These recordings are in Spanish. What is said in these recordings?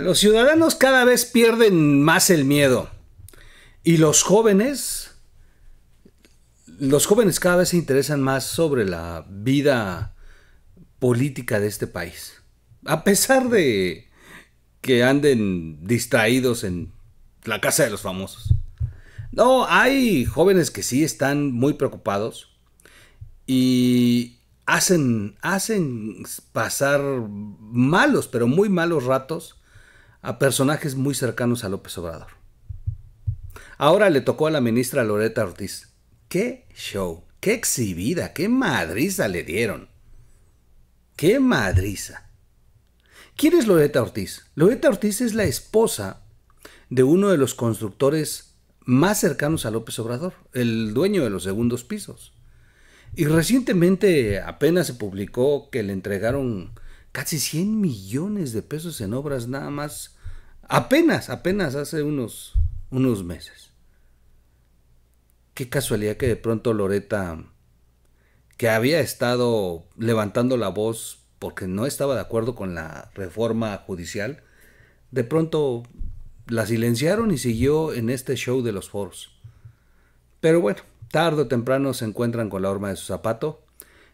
los ciudadanos cada vez pierden más el miedo. Y los jóvenes, los jóvenes cada vez se interesan más sobre la vida política de este país. A pesar de que anden distraídos en la casa de los famosos. No, hay jóvenes que sí están muy preocupados y hacen, hacen pasar malos, pero muy malos ratos a personajes muy cercanos a López Obrador. Ahora le tocó a la ministra Loreta Ortiz. ¡Qué show! ¡Qué exhibida! ¡Qué madriza le dieron! ¡Qué madriza! ¿Quién es Loreta Ortiz? Loreta Ortiz es la esposa de uno de los constructores más cercanos a López Obrador, el dueño de los segundos pisos. Y recientemente apenas se publicó que le entregaron casi 100 millones de pesos en obras nada más, apenas, apenas hace unos, unos meses. Qué casualidad que de pronto Loreta, que había estado levantando la voz porque no estaba de acuerdo con la reforma judicial, de pronto la silenciaron y siguió en este show de los foros. Pero bueno, tarde o temprano se encuentran con la horma de su zapato.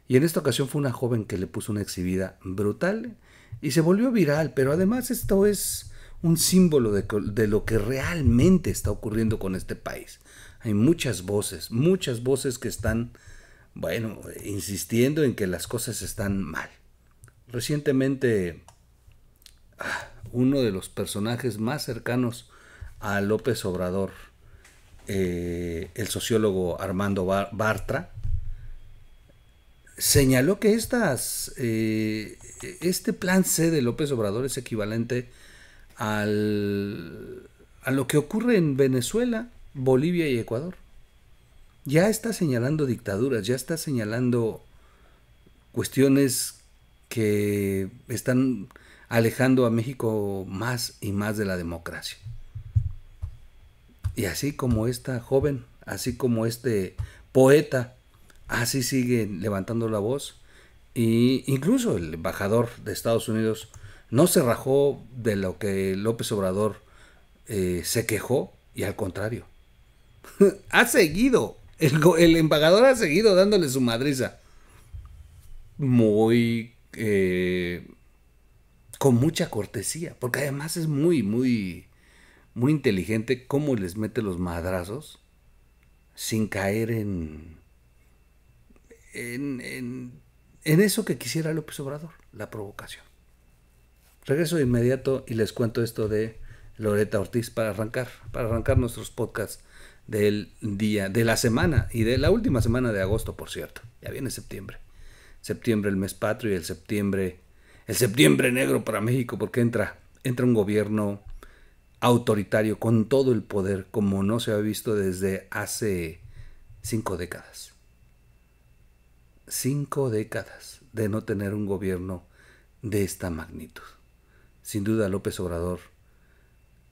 Y en esta ocasión fue una joven que le puso una exhibida brutal y se volvió viral. Pero además esto es un símbolo de, lo que realmente está ocurriendo con este país. Hay muchas voces, muchas voces que están, bueno, insistiendo en que las cosas están mal. Recientemente, ah, uno de los personajes más cercanos a López Obrador, eh, el sociólogo Armando Bartra, señaló que estas, eh, este plan C de López Obrador es equivalente a lo que ocurre en Venezuela, Bolivia y Ecuador. Ya está señalando dictaduras, ya está señalando cuestiones que están alejando a México más y más de la democracia. Y así como esta joven, así como este poeta, así sigue levantando la voz. Y incluso el embajador de Estados Unidos no se rajó de lo que López Obrador eh, se quejó, y al contrario, ha seguido, el, embajador ha seguido dándole su madriza. Muy... Eh, con mucha cortesía, porque además es muy, muy muy inteligente cómo les mete los madrazos sin caer en, en, en, eso que quisiera López Obrador, la provocación. Regreso de inmediato y les cuento esto de Loreta Ortiz para arrancar, para arrancar nuestros podcasts del día, de la semana y de la última semana de agosto, por cierto. Ya viene septiembre. Septiembre el mes patrio y el septiembre, el septiembre negro para México porque entra, entra un gobierno autoritario, con todo el poder, como no se ha visto desde hace cinco décadas. Cinco décadas de no tener un gobierno de esta magnitud. Sin duda López Obrador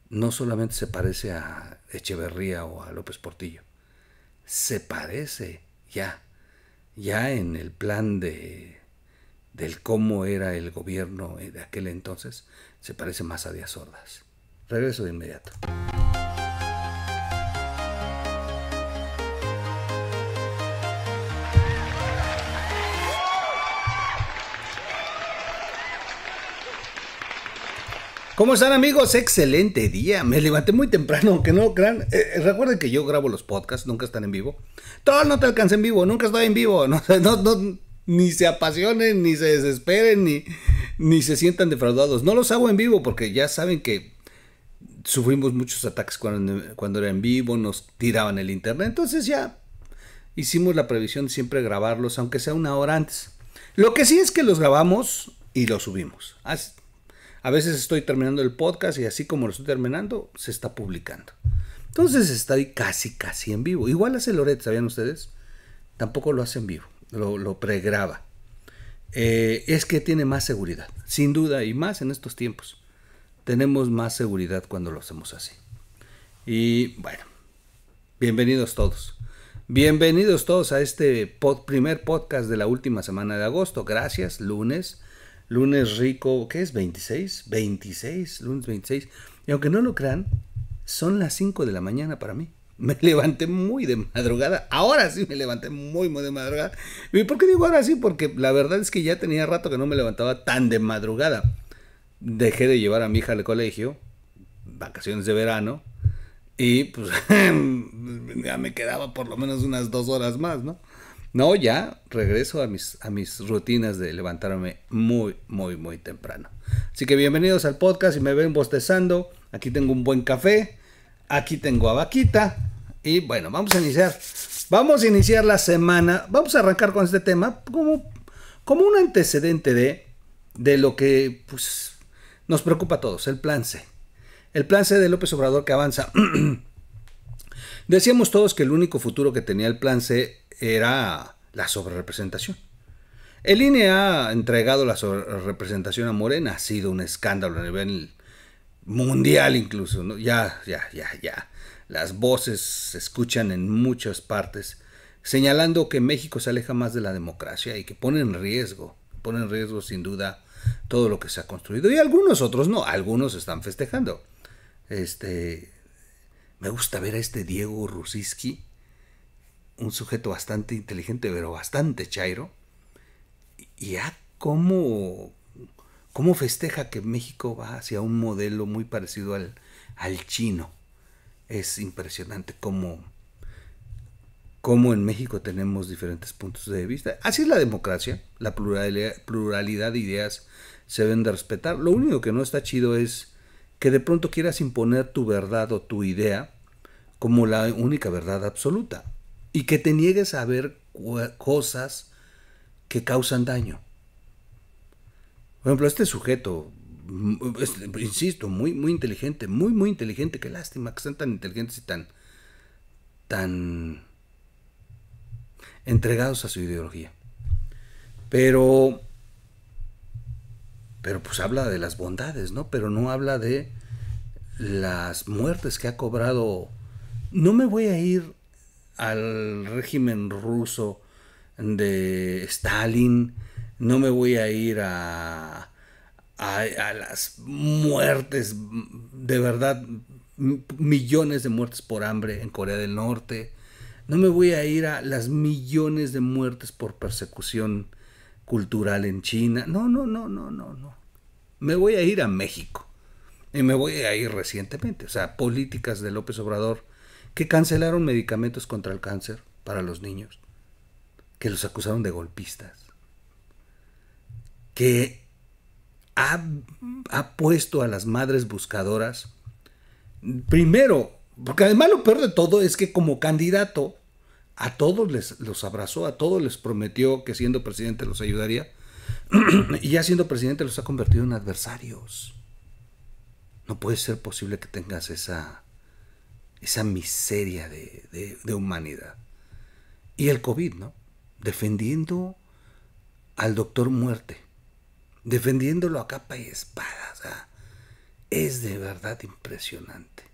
no solamente se parece a Echeverría o a López Portillo, se parece ya, ya en el plan de del cómo era el gobierno de aquel entonces, se parece más a Díaz Ordaz. Regreso de inmediato. ¿Cómo están amigos? Excelente día. Me levanté muy temprano, aunque no lo crean. Eh, eh, recuerden que yo grabo los podcasts, nunca están en vivo. Todo no te alcancé en vivo, nunca estoy en vivo. ni se apasionen, ni se desesperen, ni, ni se sientan defraudados. No los hago en vivo porque ya saben que sufrimos muchos ataques cuando, era en vivo, nos tiraban el internet. Entonces ya hicimos la previsión de siempre grabarlos, aunque sea una hora antes. Lo que sí es que los grabamos y los subimos. A veces estoy terminando el podcast y así como lo estoy terminando, se está publicando. Entonces está ahí casi, casi en vivo. Igual hace Loret, ¿sabían ustedes? Tampoco lo hace en vivo, lo, pregraba. Eh, es que tiene más seguridad, sin duda, y más en estos tiempos tenemos más seguridad cuando lo hacemos así. Y bueno, bienvenidos todos. Bienvenidos todos a este primer podcast de la última semana de agosto. Gracias, lunes. Lunes rico, ¿qué es? ¿26? 26, lunes 26. Y aunque no lo crean, son las 5 de la mañana para mí. Me levanté muy de madrugada. Ahora sí me levanté muy, muy de madrugada. ¿Y por qué digo ahora sí? Porque la verdad es que ya tenía rato que no me levantaba tan de madrugada dejé de llevar a mi hija al colegio, vacaciones de verano, y pues ya me quedaba por lo menos unas dos horas más, ¿no? No, ya regreso a mis, a mis rutinas de levantarme muy, muy, muy temprano. Así que bienvenidos al podcast. y me ven bostezando, aquí tengo un buen café, aquí tengo a Vaquita. Y bueno, vamos a iniciar. Vamos a iniciar la semana. Vamos a arrancar con este tema como, como un antecedente de, de lo que pues, nos preocupa a todos, el plan C. El plan C de López Obrador que avanza. Decíamos todos que el único futuro que tenía el plan C era la sobrerepresentación. El INE ha entregado la sobrerepresentación a Morena, ha sido un escándalo a nivel mundial incluso, ya, ya, ya, ya. Las voces se escuchan en muchas partes señalando que México se aleja más de la democracia y que pone en riesgo, pone en riesgo sin duda todo lo que se ha construido. Y algunos otros no, algunos están festejando. Este, me gusta ver a este Diego Rusiski, un sujeto bastante inteligente, pero bastante chairo. Y a ah, cómo, festeja que México va hacia un modelo muy parecido al, al chino. Es impresionante cómo como en México tenemos diferentes puntos de vista. Así es la democracia, la pluralidad, de ideas se deben de respetar. Lo único que no está chido es que de pronto quieras imponer tu verdad o tu idea como la única verdad absoluta y que te niegues a ver cosas que causan daño. Por ejemplo, este sujeto, mm, insisto, muy, muy inteligente, muy, muy inteligente, qué lástima que sean tan inteligentes y tan, tan entregados a su ideología. Pero, pero pues habla de las bondades, ¿no? Pero no habla de las muertes que ha cobrado. No me voy a ir al régimen ruso de Stalin, no me voy a ir a, a, a, las muertes, de verdad, millones de muertes por hambre en Corea del Norte, no me voy a ir a las millones de muertes por persecución cultural en China. No, no, no, no, no, no. Me voy a ir a México. Y me voy a ir recientemente. O sea, políticas de López Obrador que cancelaron medicamentos contra el cáncer para los niños. Que los acusaron de golpistas. Que ha, ha puesto a las madres buscadoras primero porque además lo peor de todo es que como candidato a todos les los abrazó, a todos les prometió que siendo presidente los ayudaría y ya siendo presidente los ha convertido en adversarios. No puede ser posible que tengas esa, esa miseria de, humanidad. Y el COVID, ¿no? Defendiendo al doctor muerte, defendiéndolo a capa y espada. es de verdad impresionante.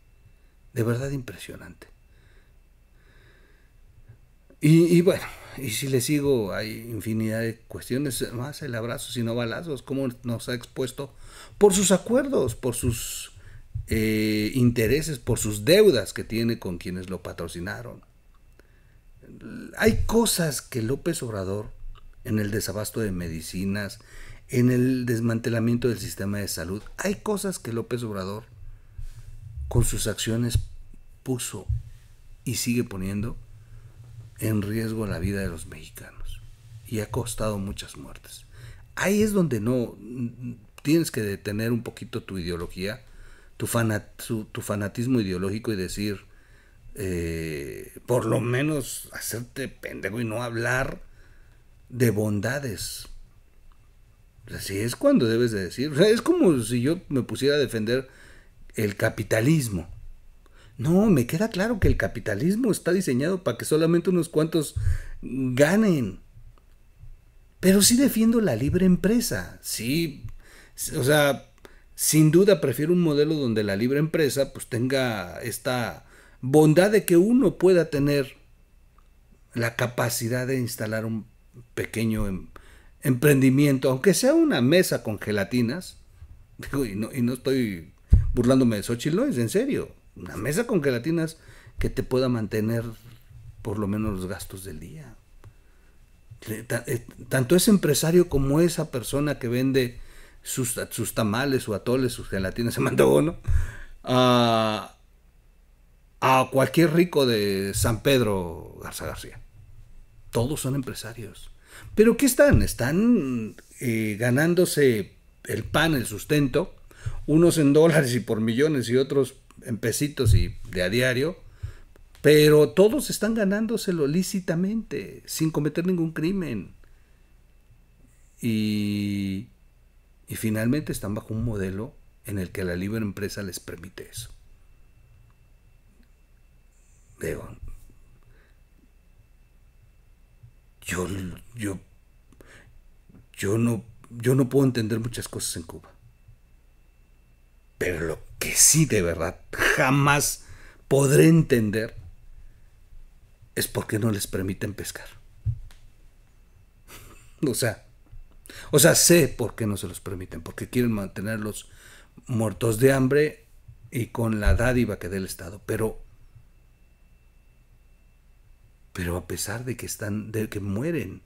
De verdad impresionante. Y, bueno, y si le sigo, hay infinidad de cuestiones más. El abrazo sino balazos, cómo nos ha expuesto por sus acuerdos, por sus eh, intereses, por sus deudas que tiene con quienes lo patrocinaron. Hay cosas que López Obrador, en el desabasto de medicinas, en el desmantelamiento del sistema de salud, hay cosas que López Obrador con sus acciones puso y sigue poniendo en riesgo la vida de los mexicanos y ha costado muchas muertes. Ahí es donde no tienes que detener un poquito tu ideología, tu, fanatismo ideológico y decir, eh, por lo menos hacerte pendejo y no hablar de bondades. Así es cuando debes de decir. es como si yo me pusiera a defender el capitalismo. No, me queda claro que el capitalismo está diseñado para que solamente unos cuantos ganen. Pero sí defiendo la libre empresa. Sí, o sea, sin duda prefiero un modelo donde la libre empresa pues tenga esta bondad de que uno pueda tener la capacidad de instalar un pequeño em, emprendimiento, aunque sea una mesa con gelatinas. y no estoy burlándome de Xochitl, es en serio. Una mesa con gelatinas que te pueda mantener por lo menos los gastos del día. Eh, tanto ese empresario como esa persona que vende sus, tamales, o atoles, sus gelatinas, se mandó A, cualquier rico de San Pedro Garza García. Todos son empresarios. ¿Pero qué están? Están eh, ganándose el pan, el sustento, unos en dólares y por millones y otros en pesitos y de a diario, pero todos están ganándoselo lícitamente, sin cometer ningún crimen. Y, finalmente están bajo un modelo en el que la libre empresa les permite eso. Veo. yo, yo, yo, no, yo no puedo entender muchas cosas en Cuba. Pero lo que sí de verdad jamás podré entender es por qué no les permiten pescar. O sea, o sea, sé por qué no se los permiten, porque quieren mantenerlos muertos de hambre y con la dádiva que del el Estado, pero pero a pesar de que están de que mueren,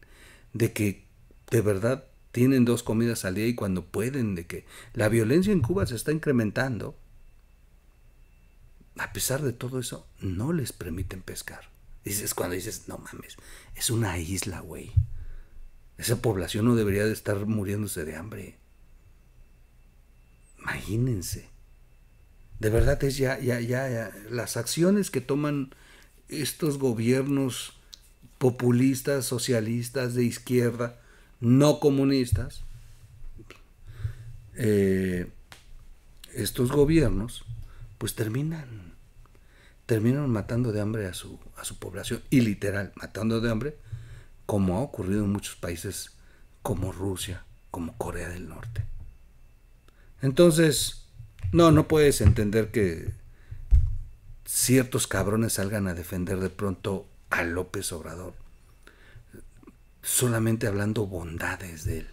de que de verdad tienen dos comidas al día y cuando pueden, de que la violencia en Cuba se está incrementando, a pesar de todo eso, no les permiten pescar. Dices, cuando dices, no mames, es una isla, güey. Esa población no debería de estar muriéndose de hambre. Imagínense. De verdad es ya, ya, ya, las acciones que toman estos gobiernos populistas, socialistas, de izquierda, no comunistas, eh, estos gobiernos, pues terminan, terminan matando de hambre a su, a su población, y literal, matando de hambre, como ha ocurrido en muchos países como Rusia, como Corea del Norte. Entonces, no, no puedes entender que ciertos cabrones salgan a defender de pronto a López Obrador solamente hablando bondades de él,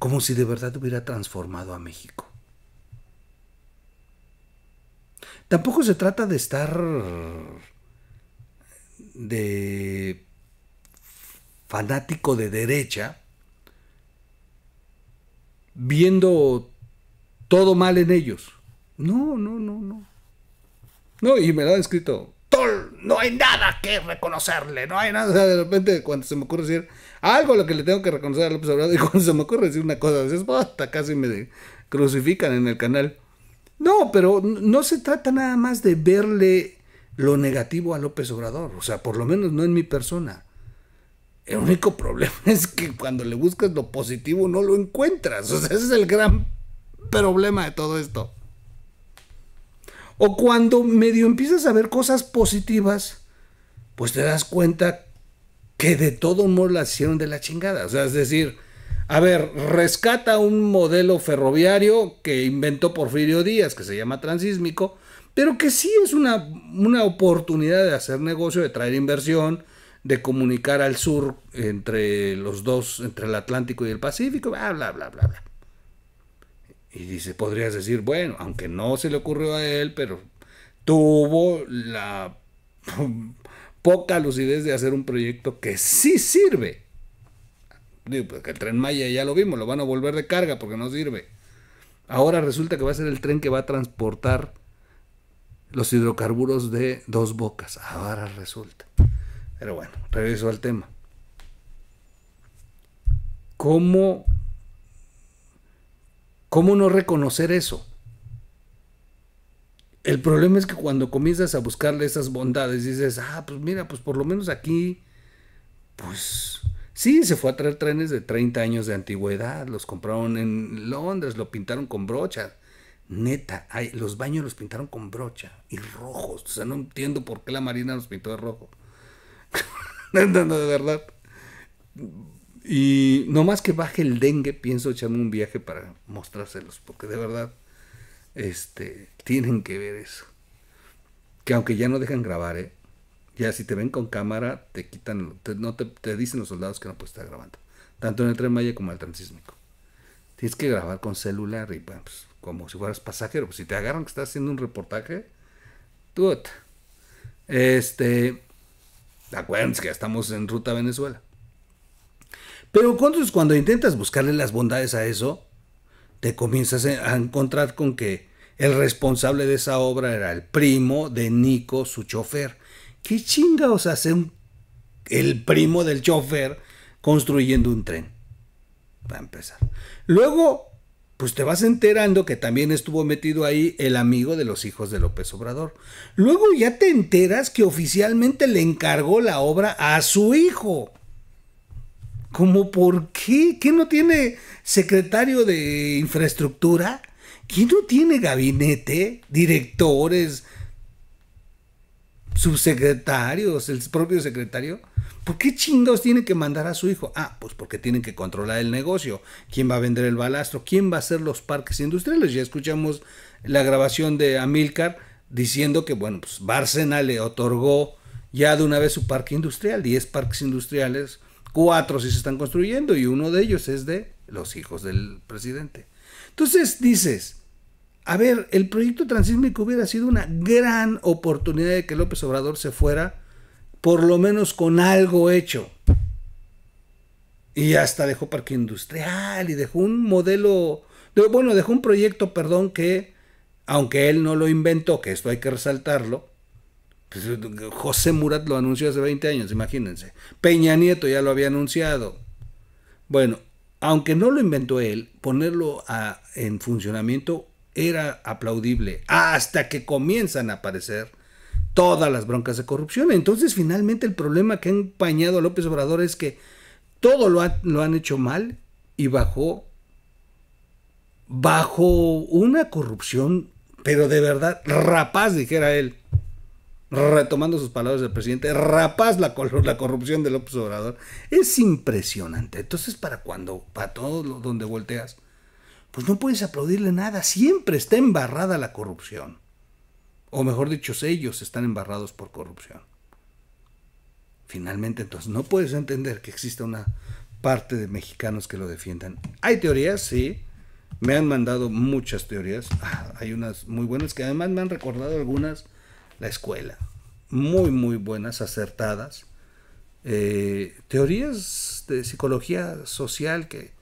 como si de verdad hubiera transformado a México. Tampoco se trata de estar de fanático de derecha, viendo todo mal en ellos. No, no, no, no. No, y me lo han escrito. no hay nada que reconocerle, no hay nada. de repente, cuando se me ocurre decir, algo lo que le tengo que reconocer a López Obrador. Y cuando se me ocurre decir una cosa, es casi me crucifican en el canal. No, pero no se trata nada más de verle lo negativo a López Obrador. O sea, por lo menos no en mi persona. El único problema es que cuando le buscas lo positivo no lo encuentras. O sea, ese es el gran problema de todo esto. O cuando medio empiezas a ver cosas positivas, pues te das cuenta que de todo modo la hicieron de la chingada. O sea, es decir, a ver, rescata un modelo ferroviario que inventó Porfirio Díaz, que se llama transísmico, pero que sí es una, oportunidad de hacer negocio, de traer inversión, de comunicar al sur entre los dos, entre el Atlántico y el Pacífico, bla, bla, bla, bla. bla. Y dice, podrías decir, bueno, aunque no se le ocurrió a él, pero tuvo la poca lucidez de hacer un proyecto que sí sirve. Digo, pues que el tren Maya ya lo vimos, lo van a volver de carga porque no sirve. Ahora resulta que va a ser el tren que va a transportar los hidrocarburos de dos bocas. Ahora resulta. Pero bueno, regreso al tema. ¿Cómo, cómo no reconocer eso? El problema es que cuando comienzas a buscarle esas bondades, dices, ah, pues mira, pues por lo menos aquí, pues sí, se fue a traer trenes de 30 años de antigüedad, los compraron en Londres, lo pintaron con brocha. Neta, los baños los pintaron con brocha y rojos. O sea, no entiendo por qué la Marina los pintó de rojo. no, no, de verdad. Y nomás que baje el dengue, pienso echarme un viaje para mostrárselos, porque de verdad este, tienen que ver eso. Que aunque ya no dejan grabar, ¿eh? ya si te ven con cámara, te quitan, no te, dicen los soldados que no puedes estar grabando. Tanto en el tren Maya como en el transísmico. Tienes que grabar con celular y pues, como si fueras pasajero. si te agarran que estás haciendo un reportaje, tú. Este, acuérdense que ya estamos en ruta a Venezuela. Pero cuando intentas buscarle las bondades a eso, te comienzas a encontrar con que el responsable de esa obra era el primo de Nico, su chofer. ¿Qué chingados hace el primo del chofer construyendo un tren? Para empezar. Luego, pues te vas enterando que también estuvo metido ahí el amigo de los hijos de López Obrador. Luego ya te enteras que oficialmente le encargó la obra a su hijo. ¿Cómo por qué? ¿Quién no tiene secretario de infraestructura? ¿Quién no tiene gabinete? ¿Directores? ¿Subsecretarios? ¿El propio secretario? ¿Por qué chingados tiene que mandar a su hijo? Ah, pues porque tienen que controlar el negocio. ¿Quién va a vender el balastro? ¿Quién va a hacer los parques industriales? Ya escuchamos la grabación de Amilcar diciendo que, bueno, pues Bárcena le otorgó ya de una vez su parque industrial, 10 parques industriales Cuatro sí se están construyendo y uno de ellos es de los hijos del presidente. Entonces dices, a ver, el proyecto transísmico hubiera sido una gran oportunidad de que López Obrador se fuera, por lo menos con algo hecho. Y hasta dejó parque industrial y dejó un modelo, bueno, dejó un proyecto, perdón, que, aunque él no lo inventó, que esto hay que resaltarlo, pues, José Murat lo anunció hace 20 años, imagínense. Peña Nieto ya lo había anunciado. Bueno, aunque no lo inventó él, ponerlo en funcionamiento era aplaudible hasta que comienzan a aparecer todas las broncas de corrupción. Entonces, finalmente, el problema que ha empañado a López Obrador es que todo lo, han hecho mal y bajó bajo una corrupción, pero de verdad, rapaz, dijera él retomando sus palabras del presidente, rapaz la, la corrupción del Obrador. Es impresionante. Entonces, para cuando, para todo lo, donde volteas, pues no puedes aplaudirle nada. Siempre está embarrada la corrupción. O mejor dicho, ellos están embarrados por corrupción. Finalmente, entonces, no puedes entender que exista una parte de mexicanos que lo defiendan. Hay teorías, sí. Me han mandado muchas teorías. Ah, hay unas muy buenas que además me han recordado algunas la escuela. Muy, muy buenas, acertadas. Eh, teorías de psicología social que,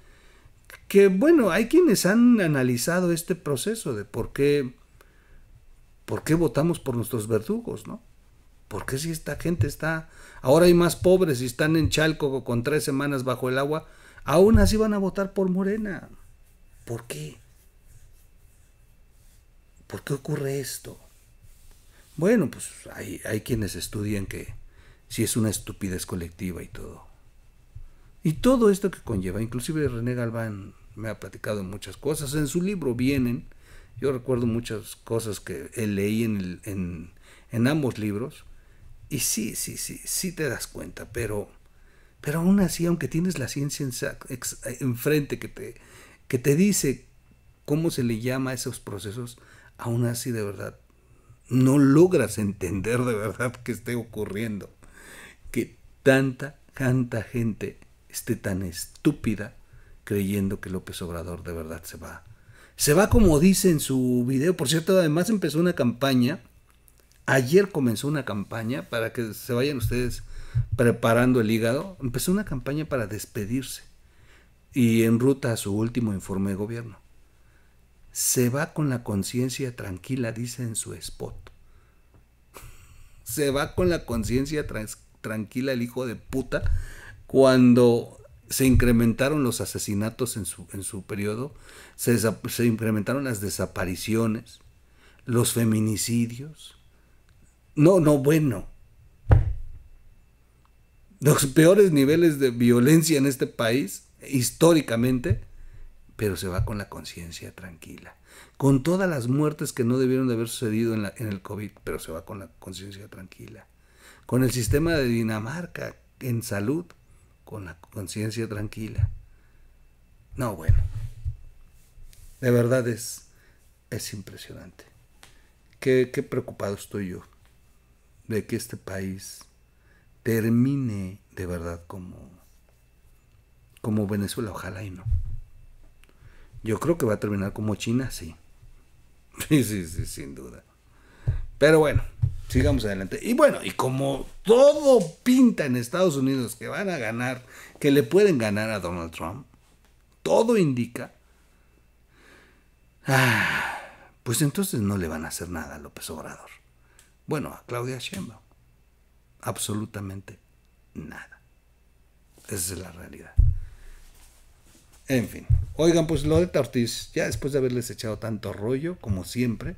que, bueno, hay quienes han analizado este proceso de por qué, por qué votamos por nuestros verdugos, ¿no? ¿Por qué si esta gente está, ahora hay más pobres y están en Chalco con tres semanas bajo el agua, aún así van a votar por Morena? ¿Por qué? ¿Por qué ocurre esto? Bueno, pues hay, hay quienes estudian que si es una estupidez colectiva y todo. Y todo esto que conlleva, inclusive René Galván me ha platicado muchas cosas, en su libro vienen, yo recuerdo muchas cosas que leí en, ambos libros, y sí, sí, sí, sí te das cuenta, pero, pero aún así, aunque tienes la ciencia enfrente que te, que te dice cómo se le llama a esos procesos, aún así de verdad no logras entender de verdad que esté ocurriendo. Que tanta, tanta gente esté tan estúpida creyendo que López Obrador de verdad se va. Se va como dice en su video. Por cierto, además empezó una campaña. Ayer comenzó una campaña para que se vayan ustedes preparando el hígado. Empezó una campaña para despedirse. Y en ruta a su último informe de gobierno se va con la conciencia tranquila, dice en su spot. Se va con la conciencia tranquila el hijo de puta cuando se incrementaron los asesinatos en su, periodo, se incrementaron las desapariciones, los feminicidios. No, no, bueno. Los peores niveles de violencia en este país, históricamente, pero se va con la conciencia tranquila. Con todas las muertes que no debieron de haber sucedido en, el COVID, pero se va con la conciencia tranquila. Con el sistema de Dinamarca en salud, con la conciencia tranquila. No, bueno. De verdad es, es impresionante. Qué, qué preocupado estoy yo de que este país termine de verdad como, como Venezuela, ojalá y no. Yo creo que va a terminar como China, sí. Sí, sí, sí, sin duda. Pero bueno, sigamos adelante. Y bueno, y como todo pinta en Estados Unidos que van a ganar, que le pueden ganar a Donald Trump, todo indica, ah, pues entonces no le van a hacer nada a López Obrador. Bueno, a Claudia Sheinbaum. Absolutamente nada. Esa es la realidad. En fin. Oigan, pues lo de Tartis, ya después de haberles echado tanto rollo, como siempre,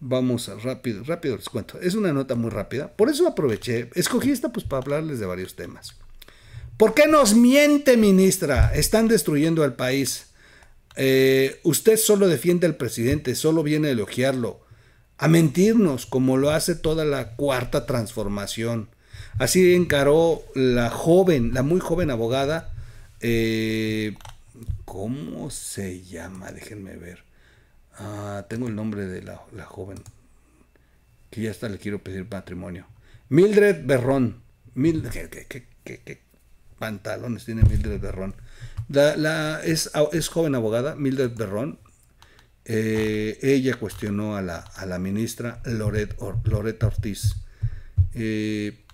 vamos rápido, rápido les cuento. Es una nota muy rápida. Por eso aproveché, escogí esta pues para hablarles de varios temas. ¿Por qué nos miente, ministra? Están destruyendo al país. Eh, usted solo defiende al presidente, solo viene a elogiarlo, a mentirnos como lo hace toda la cuarta transformación. Así encaró la joven, la muy joven abogada. Eh, ¿Cómo se llama? Déjenme ver. Ah, tengo el nombre de la, joven. Que ya está, le quiero pedir patrimonio. Mildred Berrón. ¿qué, pantalones tiene Mildred Berrón? La, ah, es, joven abogada, Mildred Berrón. Eh, ella cuestionó a la, ministra Loret, Loretta Ortiz. Eh,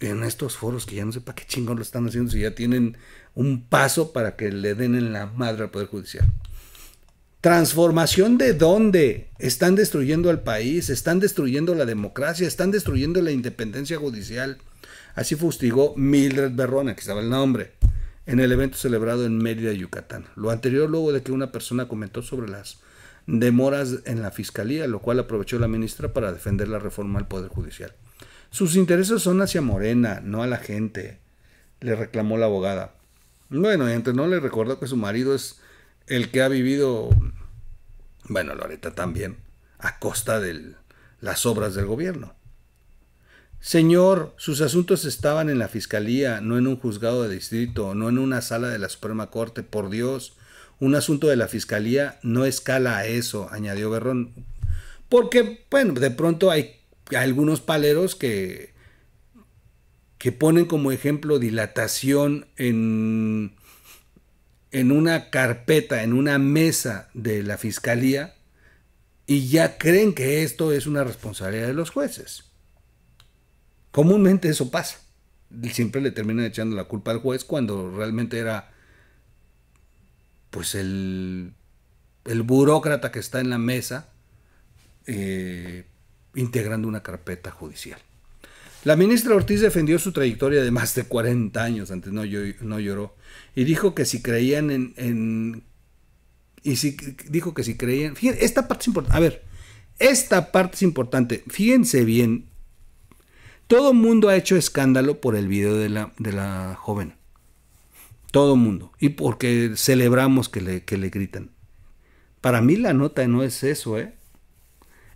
en estos foros que ya no sé para qué chingón lo están haciendo, si ya tienen un paso para que le den en la madre al Poder Judicial. ¿Transformación de dónde? Están destruyendo al país, están destruyendo la democracia, están destruyendo la independencia judicial. Así fustigó Mildred Berrona, que estaba el nombre, en el evento celebrado en Mérida, Yucatán. Lo anterior luego de que una persona comentó sobre las demoras en la fiscalía, lo cual aprovechó la ministra para defender la reforma al Poder Judicial. Sus intereses son hacia Morena, no a la gente, le reclamó la abogada. Bueno, y entre no le recuerdo que su marido es el que ha vivido, bueno, Loreta también, a costa de las obras del gobierno. Señor, sus asuntos estaban en la fiscalía, no en un juzgado de distrito, no en una sala de la Suprema Corte, por Dios. Un asunto de la fiscalía no escala a eso, añadió Berrón. Porque, bueno, de pronto hay algunos paleros que que ponen como ejemplo dilatación en, en una carpeta, en una mesa de la fiscalía, y ya creen que esto es una responsabilidad de los jueces. Comúnmente eso pasa. y Siempre le terminan echando la culpa al juez cuando realmente era pues el, burócrata que está en la mesa eh, integrando una carpeta judicial. La ministra Ortiz defendió su trayectoria de más de 40 años, antes no, no lloró, y dijo que si creían en, y si dijo que si creían, esta parte es importante, a ver, esta parte es importante, fíjense bien, todo mundo ha hecho escándalo por el video de la, joven, todo mundo, y porque celebramos que le, que le gritan. Para mí la nota no es eso, ¿eh?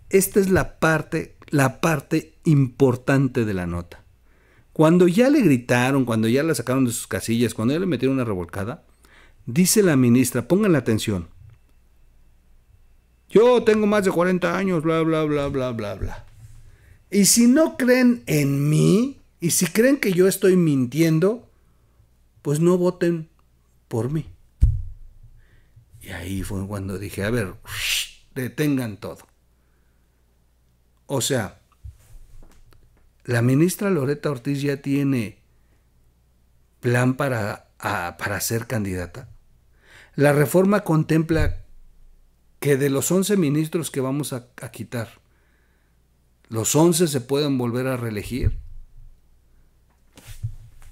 Esta es la parte la parte importante de la nota. Cuando ya le gritaron, cuando ya la sacaron de sus casillas, cuando ya le metieron una revolcada, dice la ministra, pongan la atención. Yo tengo más de 40 años, bla, bla, bla, bla, bla, bla. Y si no creen en mí, y si creen que yo estoy mintiendo, pues no voten por mí. Y ahí fue cuando dije, a ver, detengan todo. O sea, la ministra Loreta Ortiz ya tiene plan para, para ser candidata. La reforma contempla que de los 11 ministros que vamos a, quitar, los 11 se pueden volver a reelegir.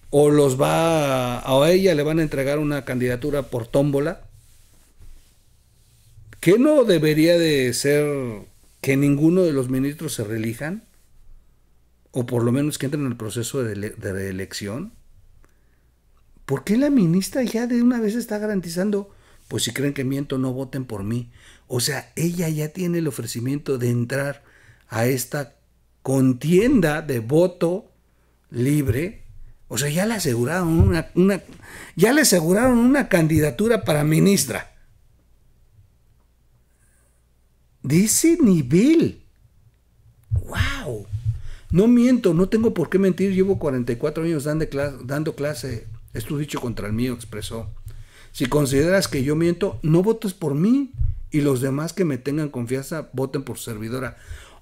O los va a, ella le van a entregar una candidatura por tómbola. Que no debería de ser que ninguno de los ministros se relijan, o por lo menos que entren en el proceso de, reelección. ¿Por qué la ministra ya de una vez está garantizando, pues si creen que miento, no voten por mí? O sea, ella ya tiene el ofrecimiento de entrar a esta contienda de voto libre. O sea, ya le aseguraron una, una ya le aseguraron una candidatura para ministra. de ese nivel. ¡Wow! No miento, no tengo por qué mentir. Llevo 44 años dando clase, dando clase. Es dicho contra el mío, expresó. Si consideras que yo miento, no votes por mí y los demás que me tengan confianza voten por servidora.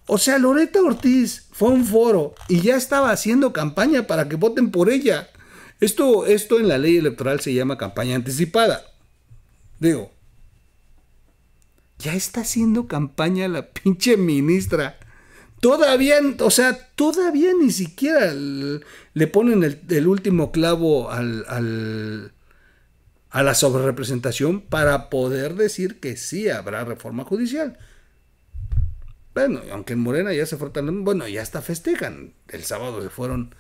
O sea, Loreta Ortiz fue a un foro y ya estaba haciendo campaña para que voten por ella. Esto, esto en la ley electoral se llama campaña anticipada. Digo, ya está haciendo campaña la pinche ministra. Todavía, o sea, todavía ni siquiera le ponen el, último clavo al, a la sobrerepresentación para poder decir que sí habrá reforma judicial. Bueno, aunque en Morena ya se fortan. bueno, ya hasta festejan. El sábado se fueron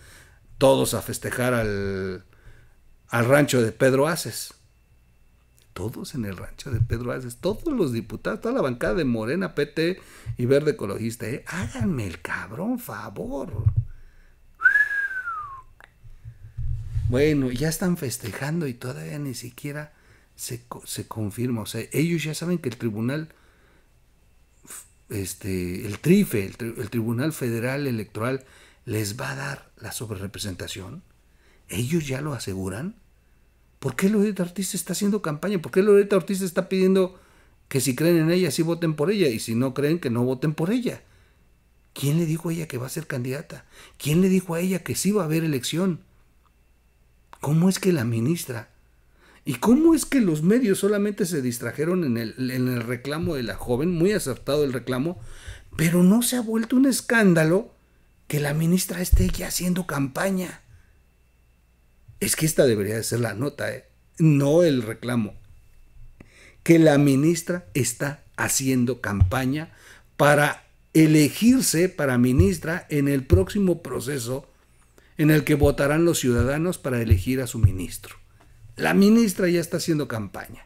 todos a festejar al, al rancho de Pedro Aces todos en el rancho de Pedro Aces, todos los diputados, toda la bancada de Morena, PT y Verde Ecologista, ¿eh? háganme el cabrón favor. Bueno, ya están festejando y todavía ni siquiera se, confirma. O sea, ellos ya saben que el tribunal, este, el TRIFE, el, el Tribunal Federal Electoral, les va a dar la sobrerepresentación. Ellos ya lo aseguran. ¿Por qué Loreta Ortiz está haciendo campaña? ¿Por qué Loreta Ortiz está pidiendo que si creen en ella, sí voten por ella, y si no creen, que no voten por ella? ¿Quién le dijo a ella que va a ser candidata? ¿Quién le dijo a ella que sí va a haber elección? ¿Cómo es que la ministra? ¿Y cómo es que los medios solamente se distrajeron en el, en el reclamo de la joven? Muy acertado el reclamo, pero no se ha vuelto un escándalo que la ministra esté ya haciendo campaña. Es que esta debería de ser la nota, ¿eh? no el reclamo. Que la ministra está haciendo campaña para elegirse para ministra en el próximo proceso en el que votarán los ciudadanos para elegir a su ministro. La ministra ya está haciendo campaña.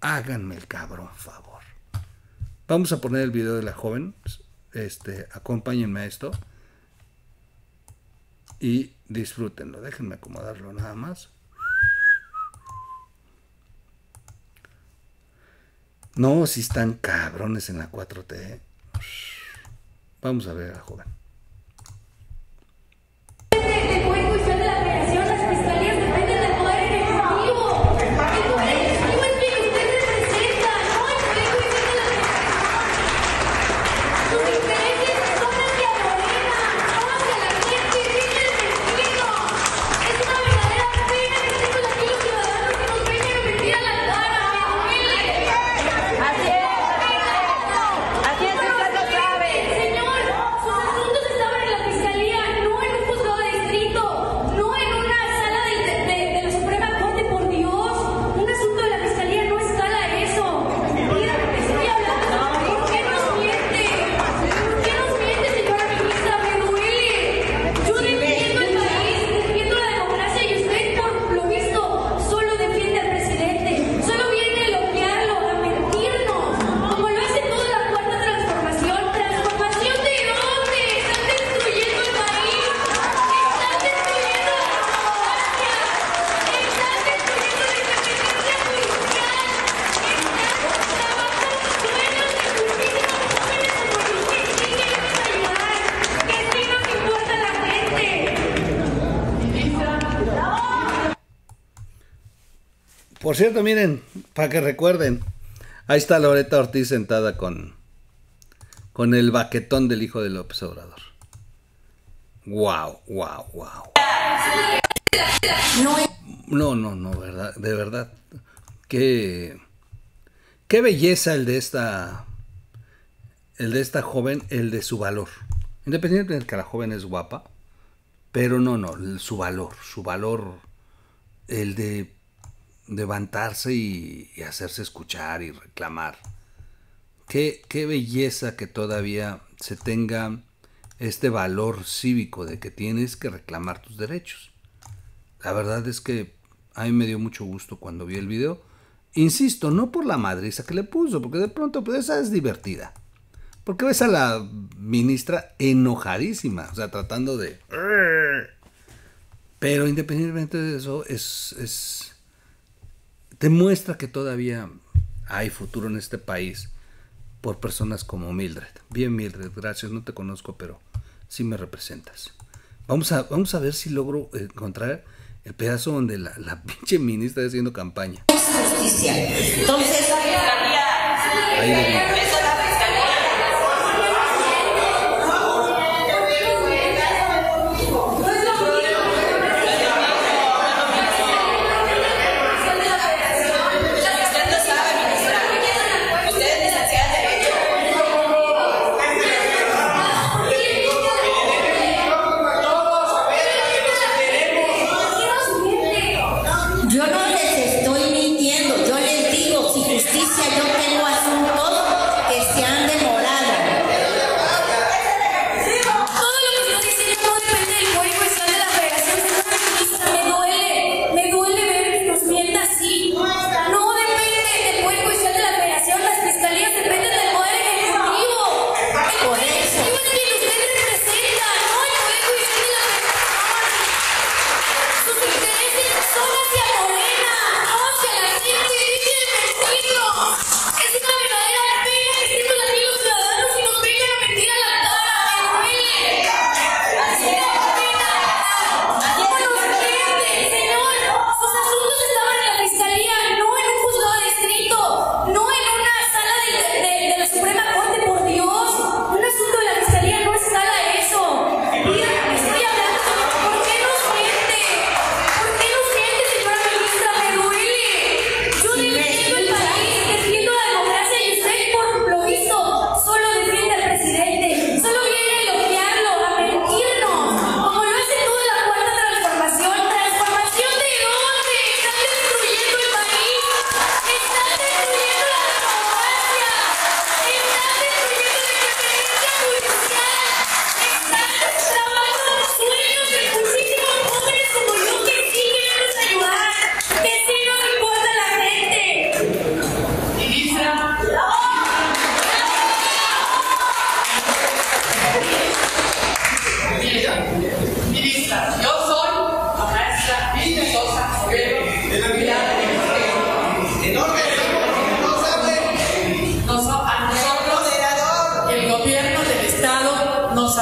Háganme el cabrón favor. Vamos a poner el video de la joven. Este, acompáñenme a esto. Y Disfrútenlo, déjenme acomodarlo nada más. No, si están cabrones en la 4T. ¿eh? Vamos a ver, a joven. Por cierto, miren, para que recuerden, ahí está Loreta Ortiz sentada con, con el baquetón del hijo de López Obrador. Wow, wow, wow. No, no, no, verdad, de verdad. Qué, qué belleza el de esta el de esta joven, el de su valor. Independientemente de que la joven es guapa, pero no, no, su valor, su valor, el de levantarse y, hacerse escuchar y reclamar. Qué, qué, belleza que todavía se tenga este valor cívico de que tienes que reclamar tus derechos. La verdad es que a mí me dio mucho gusto cuando vi el video. Insisto, no por la madriza que le puso, porque de pronto pues esa es divertida. Porque ves a la ministra enojadísima, o sea, tratando de... Pero independientemente de eso, es demuestra que todavía hay futuro en este país por personas como Mildred. Bien Mildred, gracias, no te conozco, pero sí me representas. Vamos a, vamos a ver si logro encontrar el pedazo donde la, pinche ministra está haciendo campaña.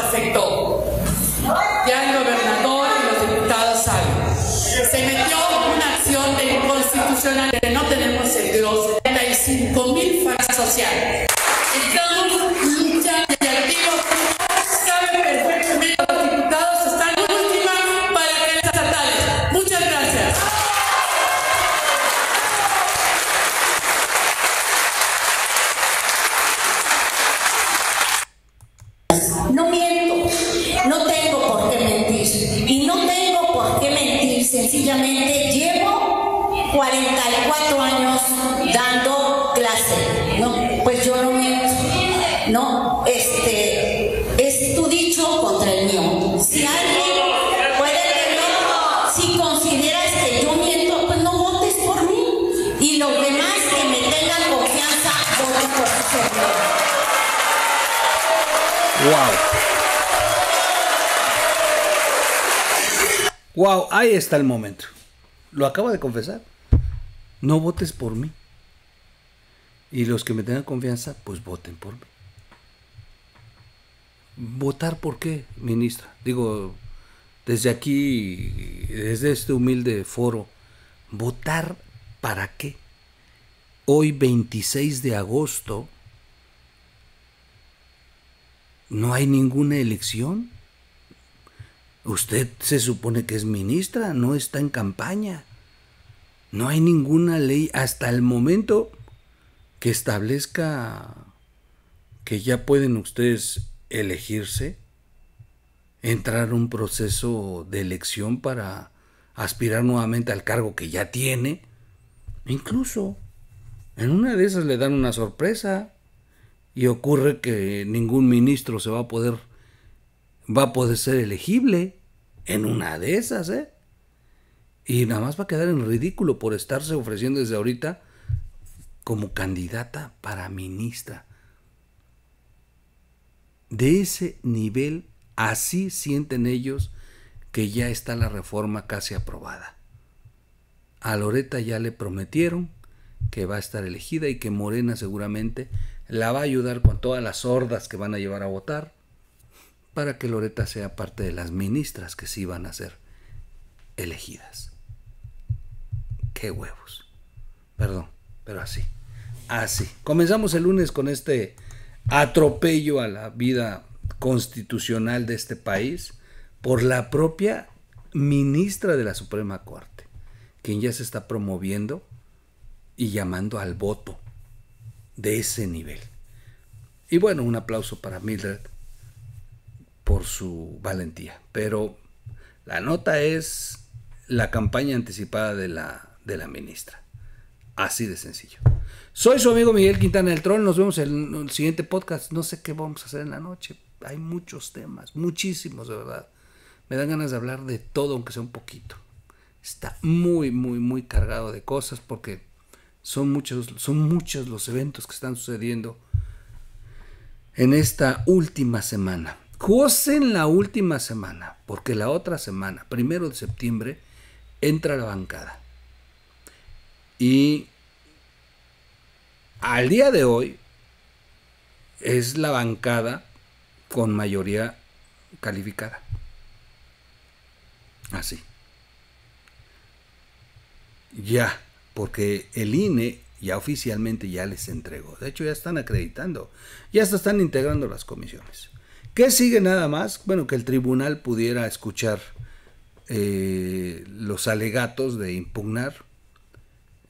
afectó. Ya el gobernador y los diputados saben. Se metió una acción de que No tenemos el 75 mil falsas sociales. ahí está el momento. Lo acabo de confesar. No votes por mí. Y los que me tengan confianza, pues voten por mí. ¿Votar por qué, ministra? Digo, desde aquí, desde este humilde foro, ¿votar para qué? Hoy 26 de agosto, ¿no hay ninguna elección? Usted se supone que es ministra, no está en campaña. No hay ninguna ley hasta el momento que establezca que ya pueden ustedes elegirse, entrar un proceso de elección para aspirar nuevamente al cargo que ya tiene. Incluso en una de esas le dan una sorpresa y ocurre que ningún ministro se va a poder va a poder ser elegible en una de esas, ¿eh? Y nada más va a quedar en ridículo por estarse ofreciendo desde ahorita como candidata para ministra. De ese nivel, así sienten ellos que ya está la reforma casi aprobada. A Loreta ya le prometieron que va a estar elegida y que Morena seguramente la va a ayudar con todas las hordas que van a llevar a votar para que Loreta sea parte de las ministras que sí van a ser elegidas. Qué huevos. Perdón, pero así. Así. Comenzamos el lunes con este atropello a la vida constitucional de este país por la propia ministra de la Suprema Corte, quien ya se está promoviendo y llamando al voto de ese nivel. Y bueno, un aplauso para Mildred por su valentía. Pero la nota es la campaña anticipada de la, de la ministra. Así de sencillo. Soy su amigo Miguel Quintana del Tron. Nos vemos en el siguiente podcast. No sé qué vamos a hacer en la noche. Hay muchos temas, muchísimos de verdad. Me dan ganas de hablar de todo, aunque sea un poquito. Está muy, muy, muy cargado de cosas porque son muchos, son muchos los eventos que están sucediendo en esta última semana en la última semana, porque la otra semana, primero de septiembre, entra la bancada. Y al día de hoy es la bancada con mayoría calificada. Así. Ya, porque el INE ya oficialmente ya les entregó. De hecho, ya están acreditando. Ya se están integrando las comisiones. ¿Qué sigue nada más? Bueno, que el tribunal pudiera escuchar eh, los alegatos de impugnar.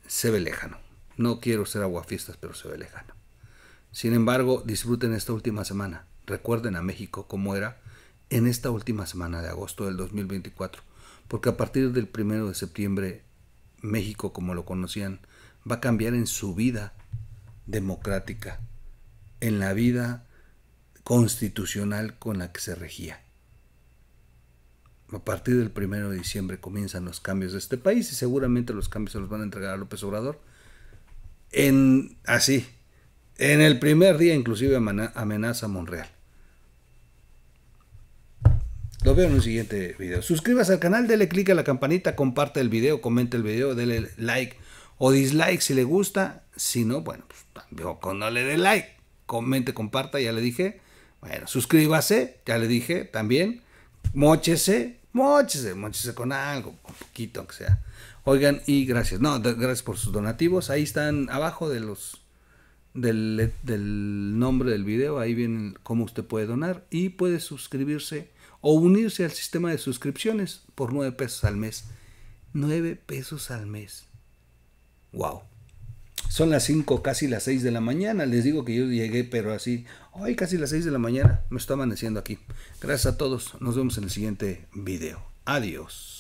Se ve lejano. No quiero ser aguafiestas, pero se ve lejano. Sin embargo, disfruten esta última semana. Recuerden a México como era en esta última semana de agosto del 2024. Porque a partir del primero de septiembre, México como lo conocían, va a cambiar en su vida democrática, en la vida constitucional con la que se regía. A partir del 1 de diciembre comienzan los cambios de este país y seguramente los cambios se los van a entregar a López Obrador. En, así, en el primer día inclusive amenaza a Monreal. Lo veo en un siguiente video. Suscríbase al canal, dele click a la campanita, comparte el video, comente el video, dele like o dislike si le gusta. Si no, bueno, pues, no le dé like. Comente, comparta, ya le dije. Bueno, suscríbase, ya le dije también. Móchese, móchese, móchese con algo, un poquito, aunque sea. Oigan, y gracias. No, gracias por sus donativos. Ahí están abajo de los del, nombre del video. Ahí viene cómo usted puede donar y puede suscribirse o unirse al sistema de suscripciones por 9 pesos al mes. 9 pesos al mes. ¡Wow! Son las 5, casi las 6 de la mañana. Les digo que yo llegué, pero así Hoy casi las 6 de la mañana me está amaneciendo aquí. Gracias a todos. Nos vemos en el siguiente video. Adiós.